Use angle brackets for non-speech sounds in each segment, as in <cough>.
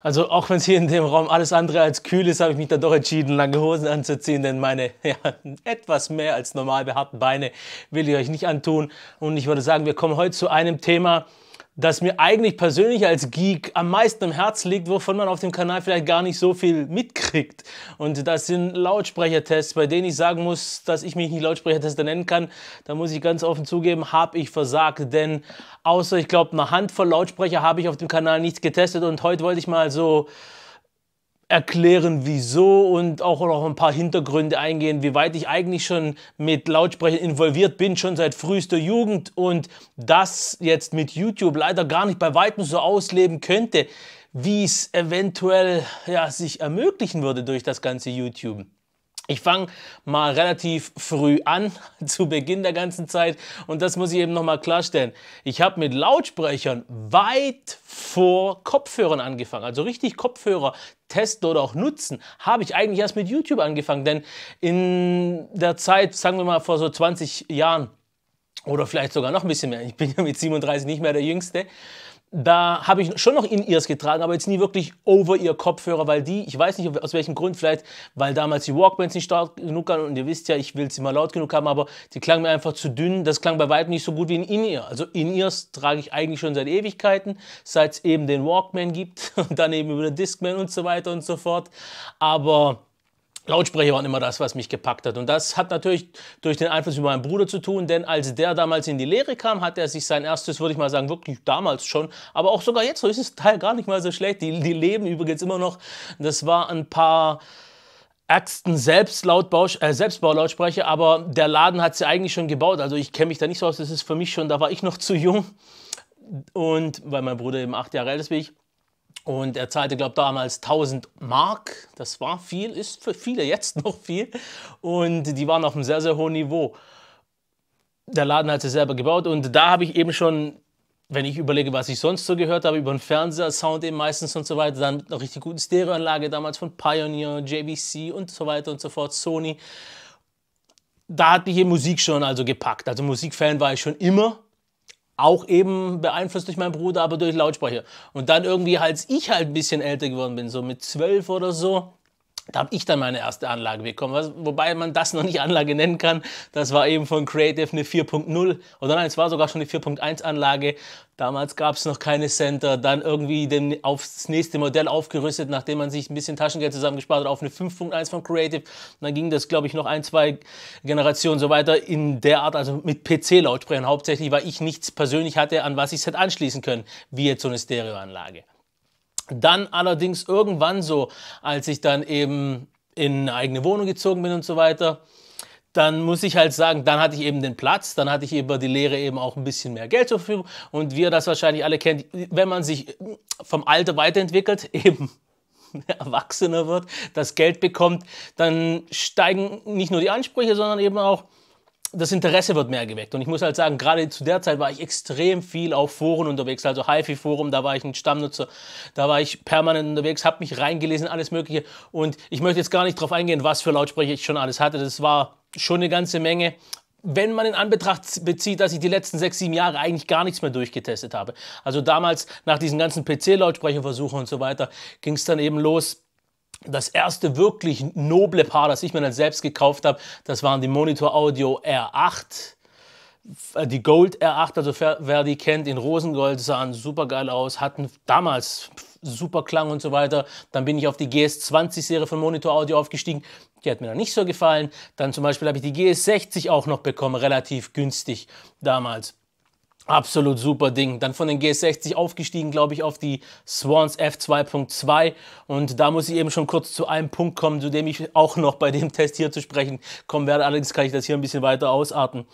Also auch wenn es hier in dem Raum alles andere als kühl ist, habe ich mich da doch entschieden, lange Hosen anzuziehen, denn meine <laughs> ja, etwas mehr als normal behaarten Beine will ich euch nicht antun. Und ich würde sagen, wir kommen heute zu einem Thema, das mir eigentlich persönlich als Geek am meisten im Herz liegt, wovon man auf dem Kanal vielleicht gar nicht so viel mitkriegt. Und das sind Lautsprechertests, bei denen ich sagen muss, dass ich mich nicht Lautsprechertester nennen kann. Da muss ich ganz offen zugeben, habe ich versagt, denn außer, ich glaube, eine Handvoll Lautsprecher habe ich auf dem Kanal nichts getestet und heute wollte ich mal so erklären, wieso und auch noch ein paar Hintergründe eingehen, wie weit ich eigentlich schon mit Lautsprechern involviert bin, schon seit frühester Jugend und das jetzt mit YouTube leider gar nicht bei weitem so ausleben könnte, wie es eventuell ja, sich ermöglichen würde durch das ganze YouTube. Ich fange mal relativ früh an, <laughs> zu Beginn der ganzen Zeit. Und das muss ich eben nochmal klarstellen. Ich habe mit Lautsprechern weit vor Kopfhörern angefangen. Also richtig Kopfhörer testen oder auch nutzen, habe ich eigentlich erst mit YouTube angefangen. Denn in der Zeit, sagen wir mal vor so 20 Jahren oder vielleicht sogar noch ein bisschen mehr, ich bin ja mit 37 nicht mehr der Jüngste, da habe ich schon noch In-Ears getragen, aber jetzt nie wirklich Over-Ear-Kopfhörer, weil die, ich weiß nicht aus welchem Grund, vielleicht weil damals die Walkmans nicht stark genug waren und ihr wisst ja, ich will sie mal laut genug haben, aber die klangen mir einfach zu dünn. Das klang bei weitem nicht so gut wie ein In-Ear. Also In-Ears trage ich eigentlich schon seit Ewigkeiten, seit es eben den Walkman gibt <laughs> und dann eben über den Discman und so weiter und so fort. Aber Lautsprecher waren immer das, was mich gepackt hat. Und das hat natürlich durch den Einfluss über meinen Bruder zu tun, denn als der damals in die Lehre kam, hat er sich sein erstes, würde ich mal sagen, wirklich damals schon, aber auch sogar jetzt, so ist es Teil gar nicht mal so schlecht. Die, die leben übrigens immer noch. Das war ein paar. Axton äh, Selbstbaulautsprecher, aber der Laden hat sie eigentlich schon gebaut. Also ich kenne mich da nicht so aus. Das ist für mich schon, da war ich noch zu jung. Und weil mein Bruder eben acht Jahre älter ist wie ich. Und er zahlte, glaube ich, damals 1000 Mark. Das war viel, ist für viele jetzt <laughs> noch viel. Und die waren auf einem sehr, sehr hohen Niveau. Der Laden hat sie selber gebaut. Und da habe ich eben schon, wenn ich überlege, was ich sonst so gehört habe, über den Fernseher, Sound eben meistens und so weiter, dann mit einer richtig guten Stereoanlage damals von Pioneer, JVC und so weiter und so fort, Sony. Da hat mich eben Musik schon also gepackt. Also Musikfan war ich schon immer auch eben beeinflusst durch meinen Bruder, aber durch Lautsprecher. Und dann irgendwie, als ich halt ein bisschen älter geworden bin, so mit zwölf oder so, da habe ich dann meine erste Anlage bekommen, was, wobei man das noch nicht Anlage nennen kann. Das war eben von Creative eine 4.0 oder nein, es war sogar schon eine 4.1 Anlage. Damals gab es noch keine Center, dann irgendwie den, aufs nächste Modell aufgerüstet, nachdem man sich ein bisschen Taschengeld zusammengespart hat, auf eine 5.1 von Creative. Und dann ging das, glaube ich, noch ein, zwei Generationen so weiter in der Art, also mit PC-Lautsprechern hauptsächlich, weil ich nichts persönlich hatte, an was ich es hätte anschließen können, wie jetzt so eine Stereoanlage. Dann allerdings irgendwann so, als ich dann eben in eine eigene Wohnung gezogen bin und so weiter, dann muss ich halt sagen, dann hatte ich eben den Platz, dann hatte ich über die Lehre eben auch ein bisschen mehr Geld zur Verfügung. Und wie ihr das wahrscheinlich alle kennt, wenn man sich vom Alter weiterentwickelt, <laughs> eben erwachsener wird, das Geld bekommt, dann steigen nicht nur die Ansprüche, sondern eben auch das Interesse wird mehr geweckt. Und ich muss halt sagen, gerade zu der Zeit war ich extrem viel auf Foren unterwegs, also HiFi-Forum, da war ich ein Stammnutzer, da war ich permanent unterwegs, habe mich reingelesen, alles Mögliche. Und ich möchte jetzt gar nicht darauf eingehen, was für Lautsprecher ich schon alles hatte. Das war schon eine ganze Menge. Wenn man in Anbetracht bezieht, dass ich die letzten sechs, sieben Jahre eigentlich gar nichts mehr durchgetestet habe. Also damals nach diesen ganzen PC-Lautsprecherversuchen und so weiter ging es dann eben los das erste wirklich noble Paar, das ich mir dann selbst gekauft habe, das waren die Monitor Audio R8 äh, die Gold R8, also wer die kennt, in Rosengold sahen super geil aus, hatten damals super Klang und so weiter. Dann bin ich auf die GS20-Serie von Monitor Audio aufgestiegen. Die hat mir dann nicht so gefallen. Dann zum Beispiel habe ich die GS60 auch noch bekommen, relativ günstig damals. Absolut super Ding. Dann von den GS60 aufgestiegen, glaube ich, auf die Swans F2.2. Und da muss ich eben schon kurz zu einem Punkt kommen, zu dem ich auch noch bei dem <laughs> Test hier zu sprechen kommen werde. Allerdings kann ich das hier ein bisschen weiter ausarten.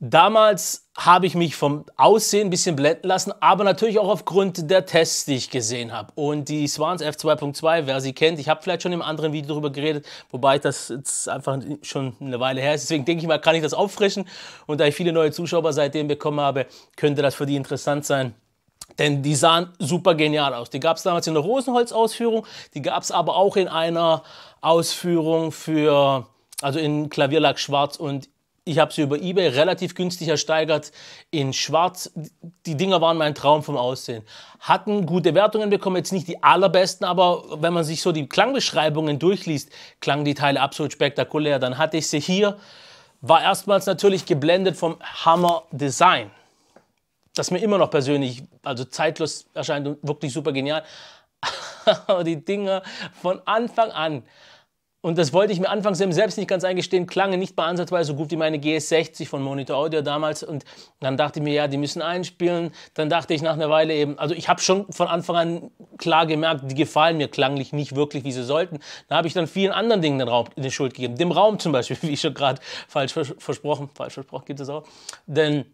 Damals habe ich mich vom Aussehen ein bisschen blenden lassen, aber natürlich auch aufgrund der Tests, die ich gesehen habe. Und die Swans F2.2, wer sie kennt, ich habe vielleicht schon im anderen Video darüber geredet, wobei das jetzt einfach schon eine Weile her ist. Deswegen denke ich mal, kann ich das auffrischen. Und da ich viele neue Zuschauer seitdem bekommen habe, könnte das für die interessant sein. Denn die sahen super genial aus. Die gab es damals in der Rosenholz-Ausführung, die gab es aber auch in einer Ausführung für, also in Klavierlack schwarz und ich habe sie über eBay relativ günstig ersteigert in Schwarz. Die Dinger waren mein Traum vom Aussehen. Hatten gute Wertungen bekommen, jetzt nicht die allerbesten, aber wenn man sich so die Klangbeschreibungen durchliest, klangen die Teile absolut spektakulär. Dann hatte ich sie hier, war erstmals natürlich geblendet vom Hammer Design, das mir immer noch persönlich, also zeitlos erscheint und wirklich super genial. <laughs> Aber die Dinger von Anfang an und das wollte ich mir anfangs eben selbst nicht ganz eingestehen, klangen nicht bei ansatzweise so gut wie meine GS60 von Monitor Audio damals. Und dann dachte ich mir, ja, die müssen einspielen. Dann dachte ich nach einer Weile eben, also ich habe schon von Anfang an klar gemerkt, die gefallen mir klanglich nicht wirklich, wie sie sollten. Da habe ich dann vielen anderen Dingen den, Raum, den Schuld gegeben. Dem Raum zum Beispiel, <laughs> wie ich schon gerade falsch vers versprochen, falsch versprochen gibt es auch. Denn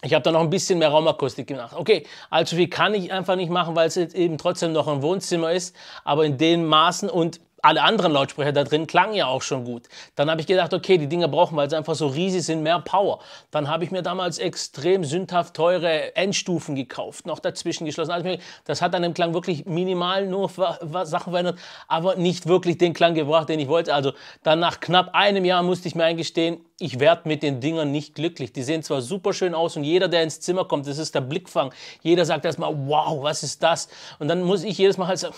ich habe da noch ein bisschen mehr Raumakustik gemacht. Okay, allzu viel kann ich einfach nicht machen, weil es eben trotzdem noch ein Wohnzimmer ist, aber in den Maßen und alle anderen Lautsprecher da drin klangen ja auch schon gut. Dann habe ich gedacht, okay, die Dinger brauchen weil sie einfach so riesig sind, mehr Power. Dann habe ich mir damals extrem sündhaft teure Endstufen gekauft, noch dazwischen geschlossen. Also das hat an dem Klang wirklich minimal nur Sachen verändert, aber nicht wirklich den Klang gebracht, den ich wollte. Also dann nach knapp einem Jahr musste ich mir eingestehen, ich werde mit den Dingern nicht glücklich. Die sehen zwar super schön aus und jeder, der ins Zimmer kommt, das ist der Blickfang. Jeder sagt erstmal, wow, was ist das? Und dann muss ich jedes Mal halt sagen,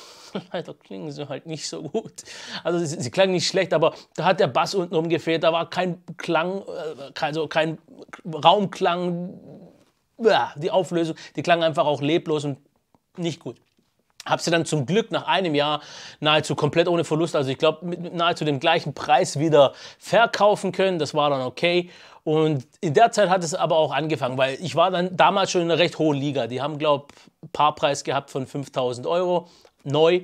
leider <laughs> klingen sie halt nicht so gut. Also sie, sie klangen nicht schlecht, aber da hat der Bass untenrum gefehlt, da war kein Klang, also kein Raumklang, die Auflösung, die klang einfach auch leblos und nicht gut. Habe sie dann zum Glück nach einem Jahr nahezu komplett ohne Verlust, also ich glaube mit nahezu dem gleichen Preis wieder verkaufen können. Das war dann okay. Und in der Zeit hat es aber auch angefangen, weil ich war dann damals schon in einer recht hohen Liga. Die haben, glaube ich, Paarpreis gehabt von 5000 Euro neu.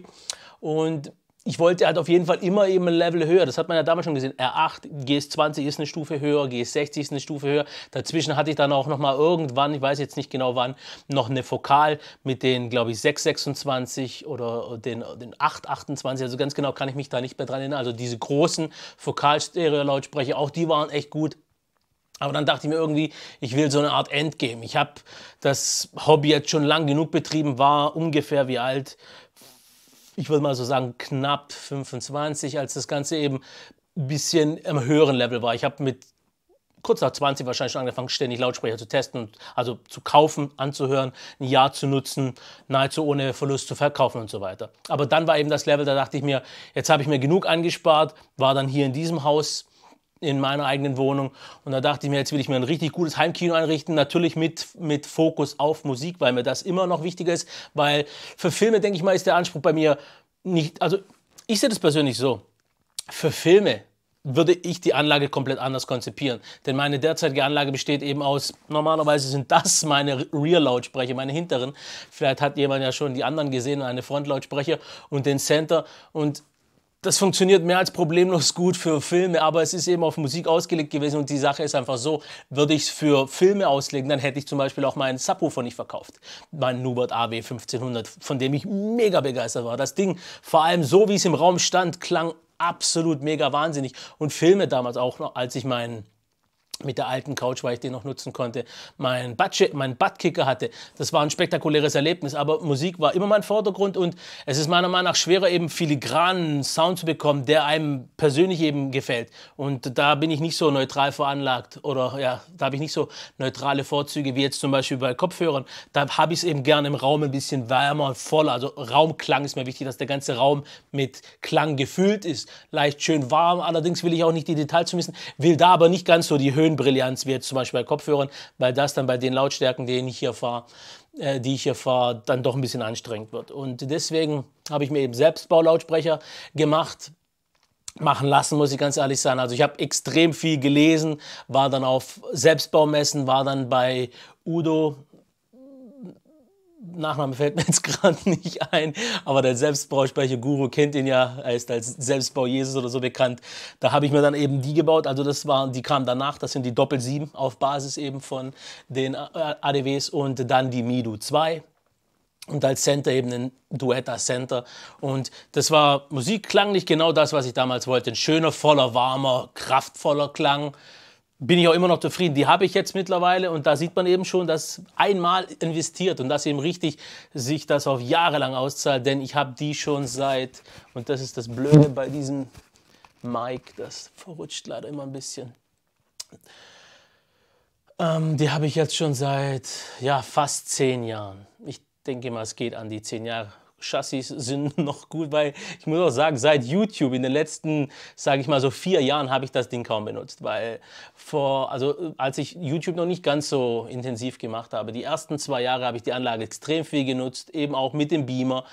Und ich wollte halt auf jeden Fall immer eben ein Level höher. Das hat man ja damals schon gesehen. R8, GS20 ist eine Stufe höher, GS60 ist eine Stufe höher. Dazwischen hatte ich dann auch nochmal irgendwann, ich weiß jetzt nicht genau wann, noch eine Fokal mit den, glaube ich, 626 oder den, den 828. Also ganz genau kann ich mich da nicht mehr dran erinnern. Also diese großen Fokal-Stereo-Lautsprecher, auch die waren echt gut. Aber dann dachte ich mir irgendwie, ich will so eine Art Endgame. Ich habe das Hobby jetzt schon lang genug betrieben, war ungefähr wie alt? ich würde mal so sagen, knapp 25, als das Ganze eben ein bisschen am höheren Level war. Ich habe mit kurz nach 20 wahrscheinlich schon angefangen, ständig Lautsprecher zu testen und also zu kaufen, anzuhören, ein Jahr zu nutzen, nahezu ohne Verlust zu verkaufen und so weiter. Aber dann war eben das Level, da dachte ich mir, jetzt habe ich mir genug angespart, war dann hier in diesem Haus in meiner eigenen Wohnung. Und da dachte ich mir, jetzt will ich mir ein richtig gutes Heimkino einrichten. Natürlich mit, mit Fokus auf Musik, weil mir das immer noch wichtiger ist. Weil für Filme, denke ich mal, ist der Anspruch bei mir nicht. Also, ich sehe das persönlich so. Für Filme würde ich die Anlage komplett anders konzipieren. Denn meine derzeitige Anlage besteht eben aus, normalerweise sind das meine Rear-Lautsprecher, meine hinteren. Vielleicht hat jemand ja schon die anderen gesehen, eine Front-Lautsprecher und den Center. Und das funktioniert mehr als problemlos gut für Filme, aber es ist eben auf Musik ausgelegt gewesen und die Sache ist einfach so, würde ich es für Filme auslegen, dann hätte ich zum Beispiel auch meinen Subwoofer nicht verkauft, meinen Nubert AW 1500, von dem ich mega begeistert war. Das Ding, vor allem so wie es im Raum stand, klang absolut mega wahnsinnig und Filme damals auch noch, als ich meinen mit der alten Couch, weil ich die noch nutzen konnte, mein, Butt, mein Buttkicker hatte. Das war ein spektakuläres Erlebnis, aber Musik war immer mein Vordergrund und es ist meiner Meinung nach schwerer, eben filigranen Sound zu bekommen, der einem persönlich eben gefällt. Und da bin ich nicht so neutral veranlagt oder ja, da habe ich nicht so neutrale Vorzüge wie jetzt zum Beispiel bei Kopfhörern. Da habe ich es eben gerne im Raum ein bisschen wärmer und voller. Also Raumklang ist mir wichtig, dass der ganze Raum mit Klang gefüllt ist. Leicht schön warm, allerdings will ich auch nicht die Details missen, will da aber nicht ganz so die Höhe Höhenbrillanz wie jetzt zum Beispiel bei Kopfhörern, weil das dann bei den Lautstärken, denen ich hier fahre, äh, die ich hier fahre, dann doch ein bisschen anstrengend wird. Und deswegen habe ich mir eben Selbstbaulautsprecher gemacht, machen lassen, muss ich ganz ehrlich sagen. Also ich habe extrem viel gelesen, war dann auf Selbstbaumessen, war dann bei Udo Nachname fällt mir jetzt <laughs> gerade nicht ein, aber der Selbstbausprecher-Guru kennt ihn ja, er ist als Selbstbau Jesus oder so bekannt. Da habe ich mir dann eben die gebaut, also das waren, die kamen danach, das sind die Doppel-7 auf Basis eben von den ADWs und dann die Midu 2 und als Center eben ein Duetta Center. Und das war musikklang nicht genau das, was ich damals wollte. Ein schöner, voller, warmer, kraftvoller Klang bin ich auch immer noch zufrieden. Die habe ich jetzt mittlerweile und da sieht man eben schon, dass einmal investiert und dass eben richtig sich das auf Jahre lang auszahlt, denn ich habe die schon seit, und das ist das Blöde bei diesem Mic, das verrutscht leider immer ein bisschen. Ähm, die habe ich jetzt schon seit ja, fast zehn Jahren. Ich denke mal, es geht an die zehn Jahre Chassis sind <laughs> noch gut, weil ich muss auch sagen, seit YouTube in den letzten, sage ich mal so vier Jahren, habe ich das Ding kaum benutzt, weil vor, also äh, als ich YouTube noch nicht ganz so intensiv gemacht habe, die ersten zwei Jahre habe ich die Anlage extrem viel genutzt, eben auch mit dem Beamer,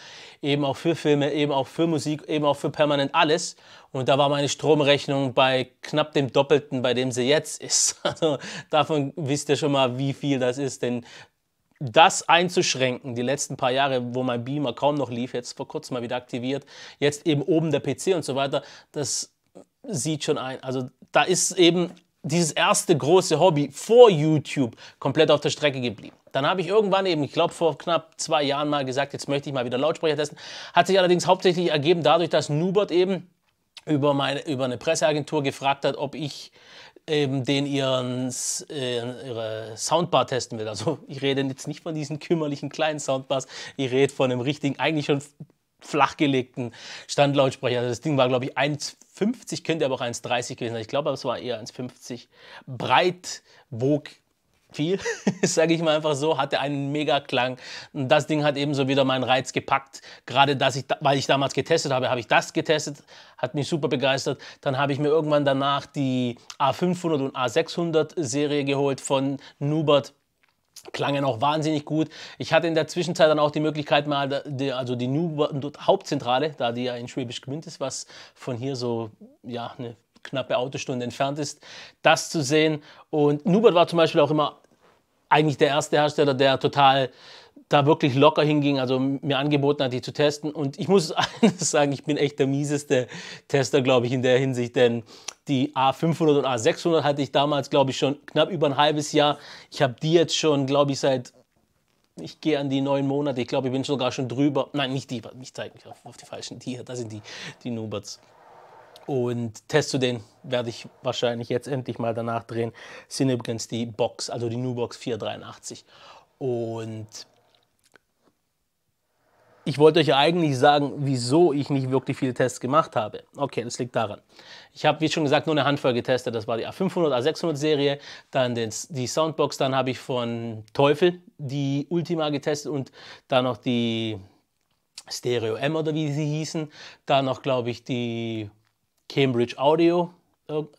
eben auch für Filme, eben auch für Musik, eben auch für permanent alles. Und da war meine Stromrechnung bei knapp dem Doppelten, bei dem sie jetzt <laughs> ist. Also davon wisst ihr schon mal, wie viel das ist, denn das einzuschränken, die letzten paar Jahre, wo mein Beamer kaum noch lief, jetzt vor kurzem mal wieder aktiviert, jetzt eben oben der PC und so weiter, das sieht schon ein. Also da ist eben dieses erste große Hobby vor YouTube komplett auf der Strecke geblieben. Dann habe ich irgendwann eben, ich glaube vor knapp zwei Jahren mal gesagt, jetzt möchte ich mal wieder Lautsprecher testen. Hat sich allerdings hauptsächlich ergeben dadurch, dass Nubert eben über, meine, über eine Presseagentur gefragt hat, ob ich eben den ihren, äh, ihre Soundbar testen will. Also ich rede jetzt nicht von diesen kümmerlichen kleinen Soundbars, ich rede von einem richtigen, eigentlich schon flachgelegten Standlautsprecher. Also das Ding war, glaube ich, 1,50, könnte aber auch 1,30 gewesen sein. Ich glaube, es war eher 1,50 breit, wog viel, <laughs> sage ich mal einfach so, hatte einen Mega-Klang. Und Das Ding hat ebenso wieder meinen Reiz gepackt. Gerade, dass ich, weil ich damals getestet habe, habe ich das getestet, hat mich super begeistert. Dann habe ich mir irgendwann danach die A500 und A600 Serie geholt von Nubert klangen auch wahnsinnig gut. Ich hatte in der Zwischenzeit dann auch die Möglichkeit, mal die, also die Nuber Hauptzentrale, da die ja in Schwäbisch Gmünd ist, was von hier so ja, eine knappe Autostunde entfernt ist, das zu sehen. Und Nubert war zum Beispiel auch immer eigentlich der erste Hersteller, der total da wirklich locker hinging, also mir angeboten hat, die zu testen. Und ich muss <laughs> eines sagen, ich bin echt der mieseste Tester, glaube ich, in der Hinsicht, denn die A500 und A600 hatte ich damals, glaube ich, schon knapp über ein halbes Jahr. Ich habe die jetzt schon, glaube ich, seit, ich gehe an die neun Monate, ich glaube, ich bin sogar schon drüber. Nein, nicht die, ich zeige mich auf, auf die falschen, die hier, das sind die, die Nuberts. Und Test zu denen werde ich wahrscheinlich jetzt endlich mal danach drehen. Sind übrigens die Box, also die Nubox 483. Und ich wollte euch eigentlich sagen, wieso ich nicht wirklich viele Tests gemacht habe. Okay, das liegt daran. Ich habe, wie schon gesagt, nur eine Handvoll getestet. Das war die A500, A600 Serie, dann den, die Soundbox, dann habe ich von Teufel die Ultima getestet und dann noch die Stereo M oder wie sie hießen. Dann noch, glaube ich, die Cambridge Audio.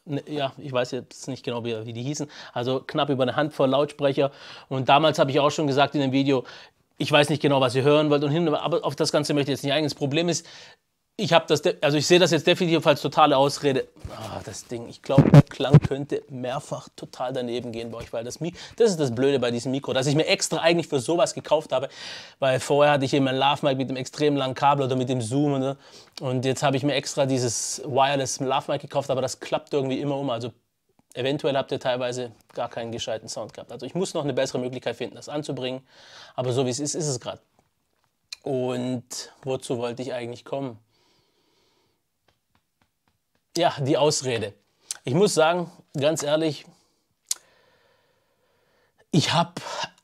Ne, ja, ich weiß jetzt nicht genau, wie, die hießen. Also knapp über eine Handvoll Lautsprecher. Und damals habe ich auch schon gesagt in dem Video, ich weiß nicht genau, was ihr hören wollt und hin, aber auf das Ganze möchte ich jetzt nicht eingehen. Das Problem ist, ich habe das, also ich sehe das jetzt definitiv als totale Ausrede. Ah, das Ding, ich glaube, der Klang könnte mehrfach total daneben gehen bei euch, weil das, Mikro, das ist das Blöde bei diesem Mikro, dass ich mir extra eigentlich für sowas gekauft habe, weil vorher hatte ich eben ein Love Mic mit dem extrem langen Kabel oder mit dem Zoom und, und jetzt habe ich mir extra dieses Wireless Love Mic gekauft, aber das klappt irgendwie immer um, also eventuell habt ihr teilweise gar keinen gescheiten Sound gehabt. Also ich muss noch eine bessere Möglichkeit finden, das anzubringen, aber so wie es ist, ist es gerade. Und wozu wollte ich eigentlich kommen? Ja, die Ausrede. Ich muss sagen, ganz ehrlich, ich habe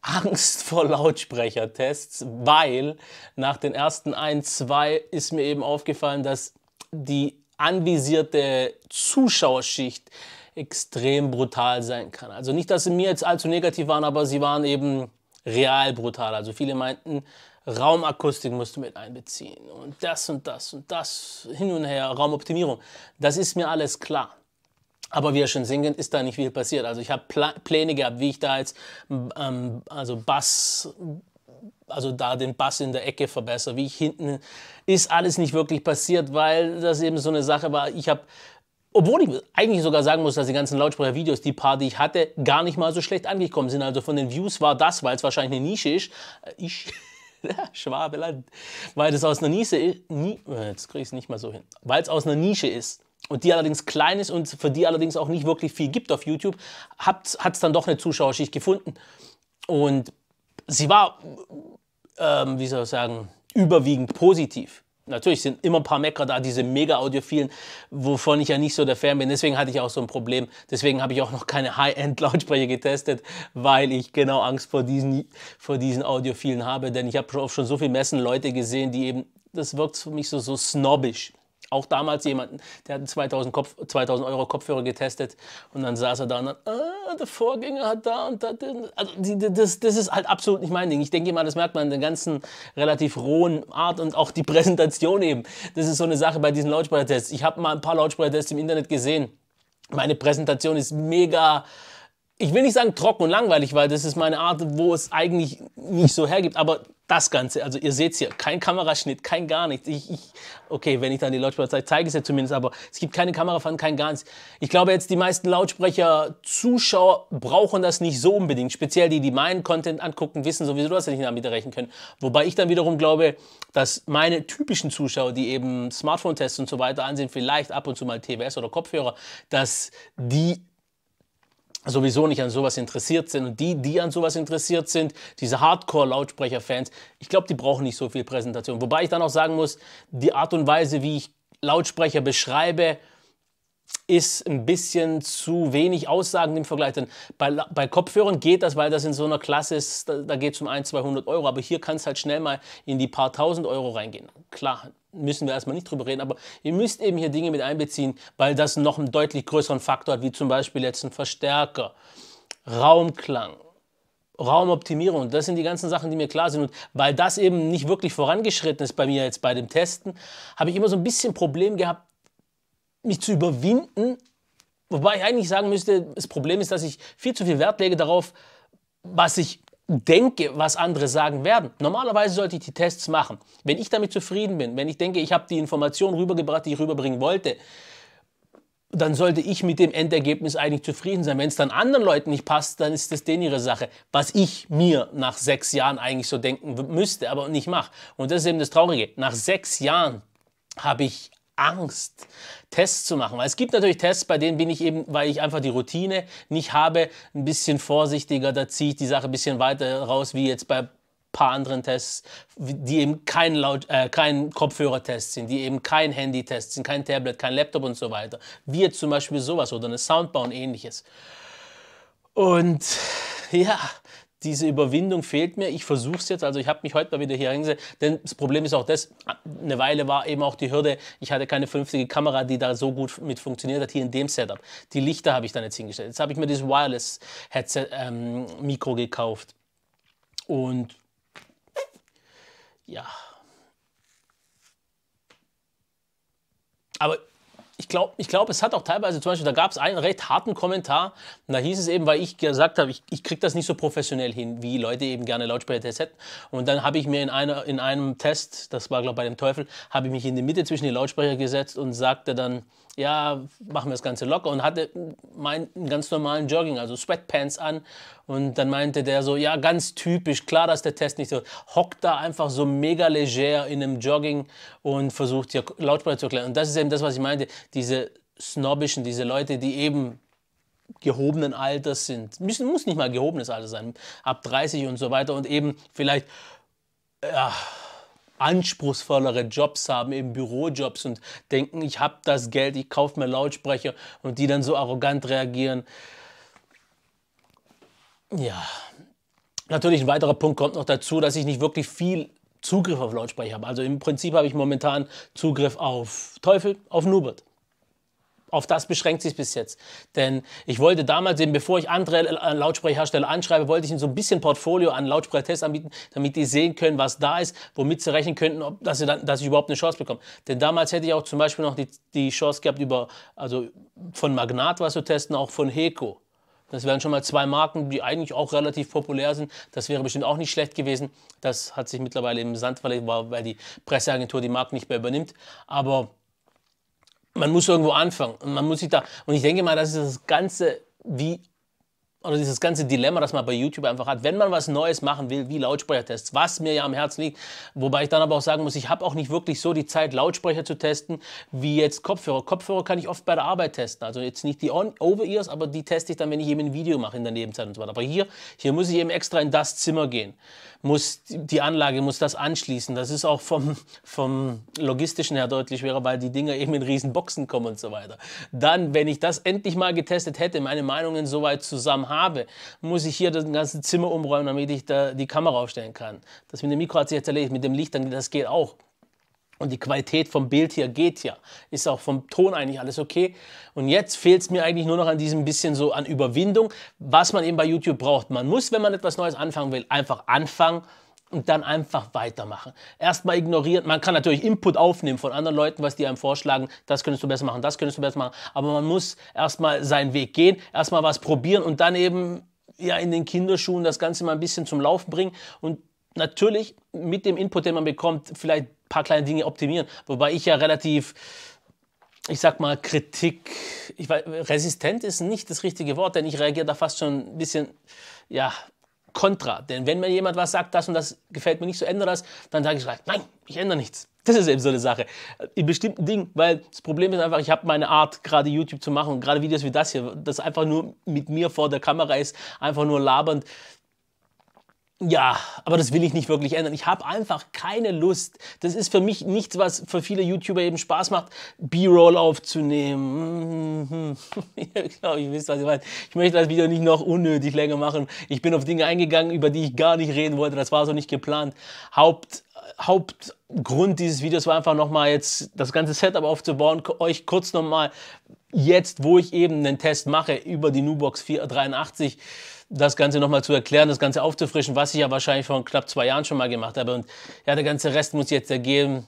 Angst vor Lautsprechertests, weil nach den ersten ein, zwei ist mir eben aufgefallen, dass die anvisierte Zuschauerschicht extrem brutal sein kann. Also nicht, dass sie mir jetzt allzu negativ waren, aber sie waren eben real brutal. Also viele meinten, Raumakustik musst du mit einbeziehen und das und das und das hin und her, Raumoptimierung. Das ist mir alles klar. Aber wie ihr schon singen, ist da nicht viel passiert. Also ich habe Pläne gehabt, wie ich da jetzt ähm, also Bass, also da den Bass in der Ecke verbessere, wie ich hinten, ist alles nicht wirklich passiert, weil das eben so eine Sache war. Ich habe obwohl ich eigentlich sogar sagen muss, dass die ganzen Lautsprecher-Videos, die paar, die ich hatte, gar nicht mal so schlecht angekommen sind. Also von den Views war das, weil es wahrscheinlich eine Nische ist. Äh, ich Schwabeland, weil das aus einer Nische ist, nie, jetzt äh, kriege ich es nicht mal so hin, weil es aus einer Nische ist und die allerdings klein ist und für die allerdings auch nicht wirklich viel gibt auf YouTube, hat es dann doch eine Zuschauerschicht gefunden. Und sie war, ähm, wie soll ich sagen, überwiegend positiv. Natürlich sind immer ein paar Mecker da, diese mega-audiophilen, wovon ich ja nicht so der Fan bin. Deswegen hatte ich auch so ein Problem. Deswegen habe ich auch noch keine High-End-Lautsprecher getestet, weil ich genau Angst vor diesen, vor diesen Audiophilen habe. Denn ich habe schon schon so vielen Messen Leute gesehen, die eben, das wirkt für mich so, so snobbisch auch damals jemanden, der hat 2000, Kopf, 2000 Euro Kopfhörer getestet und dann saß er da und dann, ah, der Vorgänger hat da und da. Also die, das, das ist halt absolut nicht mein Ding. Ich denke mal, das merkt man in der ganzen relativ rohen Art und auch die Präsentation eben. Das ist so eine Sache bei diesen Lautsprechertests. Ich habe mal ein paar Lautsprechertests im Internet gesehen. Meine Präsentation ist mega ich will nicht sagen trocken und langweilig, weil das ist meine Art, wo es eigentlich nicht so hergibt, aber das Ganze, also ihr seht es hier, kein Kameraschnitt, kein gar nichts. Ich, ich, okay, wenn ich dann die Lautsprecher zeige, zeige ich es ja zumindest, aber es gibt keine Kamerafahrt, kein gar nichts. Ich glaube jetzt, die meisten Lautsprecher-Zuschauer brauchen das nicht so unbedingt. Speziell die, die meinen Content angucken, wissen sowieso, dass sie nicht damit rechnen können. Wobei ich dann wiederum glaube, dass meine typischen Zuschauer, die eben Smartphone-Tests und so weiter ansehen, vielleicht ab und zu mal TWS oder Kopfhörer, dass die sowieso nicht an sowas interessiert sind. Und die, die an sowas interessiert sind, diese Hardcore-Lautsprecher-Fans, ich glaube, die brauchen nicht so viel Präsentation. Wobei ich dann auch sagen muss, die Art und Weise, wie ich Lautsprecher beschreibe, ist ein bisschen zu wenig aussagend im Vergleich. Denn bei, bei Kopfhörern geht das, weil das in so einer Klasse ist, da, da geht es um 1, 200 Euro. Aber hier kann es halt schnell mal in die paar tausend Euro reingehen. Klar, müssen wir erstmal nicht drüber reden, aber ihr müsst eben hier Dinge mit einbeziehen, weil das noch einen deutlich größeren Faktor hat, wie zum Beispiel jetzt ein Verstärker, Raumklang. Raumoptimierung, das sind die ganzen Sachen, die mir klar sind. Und weil das eben nicht wirklich vorangeschritten ist bei mir jetzt bei dem Testen, habe ich immer so ein bisschen Problem gehabt, mich zu überwinden. Wobei ich eigentlich sagen müsste, das Problem ist, dass ich viel zu viel Wert lege darauf, was ich denke, was andere sagen werden. Normalerweise sollte ich die Tests machen. Wenn ich damit zufrieden bin, wenn ich denke, ich habe die Information rübergebracht, die ich rüberbringen wollte, dann sollte ich mit dem Endergebnis eigentlich zufrieden sein. Wenn es dann anderen Leuten nicht passt, dann ist das denen ihre Sache, was ich mir nach sechs Jahren eigentlich so denken müsste, aber nicht mache. Und das ist eben das Traurige. Nach sechs Jahren habe ich Angst, Tests zu machen. Weil es gibt natürlich Tests, bei denen bin ich eben, weil ich einfach die Routine nicht habe, ein bisschen vorsichtiger. Da ziehe ich die Sache ein bisschen weiter raus, wie jetzt bei paar anderen Tests, die eben kein, äh, kein Kopfhörertest sind, die eben kein Handy-Test sind, kein Tablet, kein Laptop und so weiter. Wie jetzt zum Beispiel sowas oder eine Soundbar und ähnliches. Und ja, diese Überwindung fehlt mir. Ich versuche es jetzt. Also ich habe mich heute mal wieder hier hingesetzt. Denn das Problem ist auch das, eine Weile war eben auch die Hürde, ich hatte keine vernünftige Kamera, die da so gut mit funktioniert hat, hier in dem Setup. Die Lichter habe ich dann jetzt hingestellt. Jetzt habe ich mir dieses wireless ähm, mikro ähm, gekauft. Und ja. Aber ich glaube, ich glaub, es hat auch teilweise, zum Beispiel, da gab es einen recht harten Kommentar, und da hieß es eben, weil ich gesagt habe, ich, ich kriege das nicht so professionell hin, wie Leute eben gerne Lautsprecher-Tests hätten. Und dann habe ich mir in, einer, in einem Test, das war glaube ich bei dem Teufel, habe ich mich in die Mitte zwischen die Lautsprecher gesetzt und sagte dann, ja, machen wir das Ganze locker und hatte meinen ganz normalen Jogging, also Sweatpants an. Und dann meinte der so, ja, ganz typisch, klar, dass der Test nicht so, hockt da einfach so mega leger in einem Jogging und versucht hier Lautsprecher zu erklären. Und das ist eben das, was ich meinte, diese snobbischen, diese Leute, die eben gehobenen Alters sind. Müssen, muss nicht mal gehobenes Alter sein, ab 30 und so weiter und eben vielleicht, ja, anspruchsvollere Jobs haben, eben Bürojobs und denken, ich habe das Geld, ich kaufe mir Lautsprecher und die dann so arrogant reagieren. Ja, natürlich ein weiterer Punkt kommt noch dazu, dass ich nicht wirklich viel Zugriff auf Lautsprecher habe. Also im Prinzip habe ich momentan Zugriff auf Teufel, auf Nubert. Auf das beschränkt sich bis jetzt. Denn ich wollte damals eben, bevor ich andere äh, Lautsprecherhersteller anschreibe, wollte ich ihnen so ein bisschen Portfolio an Lautsprechertests anbieten, damit die sehen können, was da ist, womit sie rechnen könnten, ob, dass, sie dann, dass ich überhaupt eine Chance bekomme. Denn damals hätte ich auch zum Beispiel noch die, die Chance gehabt, über, also von Magnat was zu testen, auch von Heko. Das wären schon mal zwei Marken, die eigentlich auch relativ populär sind. Das wäre bestimmt auch nicht schlecht gewesen. Das hat sich mittlerweile im Sand verlegt, weil die Presseagentur die Marken nicht mehr übernimmt. Aber man muss irgendwo anfangen und man muss sich da und ich denke mal, das ist das ganze wie oder dieses ganze Dilemma, das man bei YouTube einfach hat, wenn man was Neues machen will, wie Lautsprechertests, was mir ja am Herzen liegt, wobei ich dann aber auch sagen muss, ich habe auch nicht wirklich so die Zeit, Lautsprecher zu testen, wie jetzt Kopfhörer. Kopfhörer kann ich oft bei der Arbeit testen, also jetzt nicht die Over-Ears, aber die teste ich dann, wenn ich eben ein Video mache in der Nebenzeit und so weiter. Aber hier, hier muss ich eben extra in das Zimmer gehen, muss die Anlage, muss das anschließen. Das ist auch vom, vom logistischen her deutlich schwerer, weil die Dinger eben in riesen Boxen kommen und so weiter. Dann, wenn ich das endlich mal getestet hätte, meine Meinungen soweit zusammen habe, muss ich hier das ganze Zimmer umräumen, damit ich da die Kamera aufstellen kann. Das mit dem Mikro hat sich jetzt erledigt, mit dem Licht, das geht auch. Und die Qualität vom Bild hier geht ja. Ist auch vom Ton eigentlich alles okay. Und jetzt fehlt es mir eigentlich nur noch an diesem bisschen so an Überwindung, was man eben bei YouTube braucht. Man muss, wenn man etwas Neues anfangen will, einfach anfangen und dann einfach weitermachen. Erstmal ignorieren. Man kann natürlich Input aufnehmen von anderen Leuten, was die einem vorschlagen, das könntest du besser machen, das könntest du besser machen, aber man muss erstmal seinen Weg gehen, erstmal was probieren und dann eben ja in den Kinderschuhen das Ganze mal ein bisschen zum Laufen bringen und natürlich mit dem Input, den man bekommt, vielleicht ein paar kleine Dinge optimieren, wobei ich ja relativ ich sag mal, Kritik, ich weiß, resistent ist nicht das richtige Wort, denn ich reagiere da fast schon ein bisschen, ja, kontra. Denn wenn mir jemand was sagt, das und das gefällt mir nicht, so ändere das, dann sage ich gleich, nein, ich ändere nichts. Das ist eben so eine Sache. In bestimmten Dingen, weil das Problem ist einfach, ich habe meine Art, gerade YouTube zu machen und gerade Videos wie das hier, das einfach nur mit mir vor der Kamera ist, einfach nur labernd. Ja, aber das will ich nicht wirklich ändern. Ich habe einfach keine Lust. Das ist für mich nichts, was für viele YouTuber eben Spaß macht, B-Roll aufzunehmen. <laughs> ich glaube, ich wisst, was ich meine. Ich möchte das Video nicht noch unnötig länger machen. Ich bin auf Dinge eingegangen, über die ich gar nicht reden wollte. Das war so nicht geplant. Haupt, Hauptgrund dieses Videos war einfach nochmal jetzt das ganze Setup aufzubauen, euch kurz nochmal jetzt, wo ich eben einen Test mache über die Nubox 483, das Ganze nochmal zu erklären, das Ganze aufzufrischen, was ich ja wahrscheinlich vor knapp zwei Jahren schon mal gemacht habe. Und ja, der ganze Rest muss jetzt ergeben.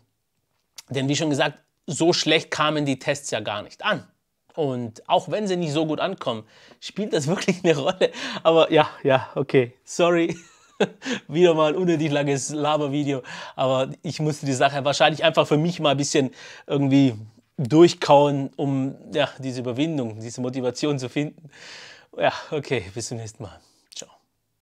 Denn wie schon gesagt, so schlecht kamen die Tests ja gar nicht an. Und auch wenn sie nicht so gut ankommen, spielt das <laughs> wirklich eine Rolle. Aber ja, ja, okay. Sorry. <laughs> Wieder mal ein unnötig langes Labervideo. Aber ich musste die Sache wahrscheinlich einfach für mich mal ein bisschen irgendwie durchkauen, um ja, diese Überwindung, diese Motivation zu finden. Ja, okay, bis zum nächsten Mal.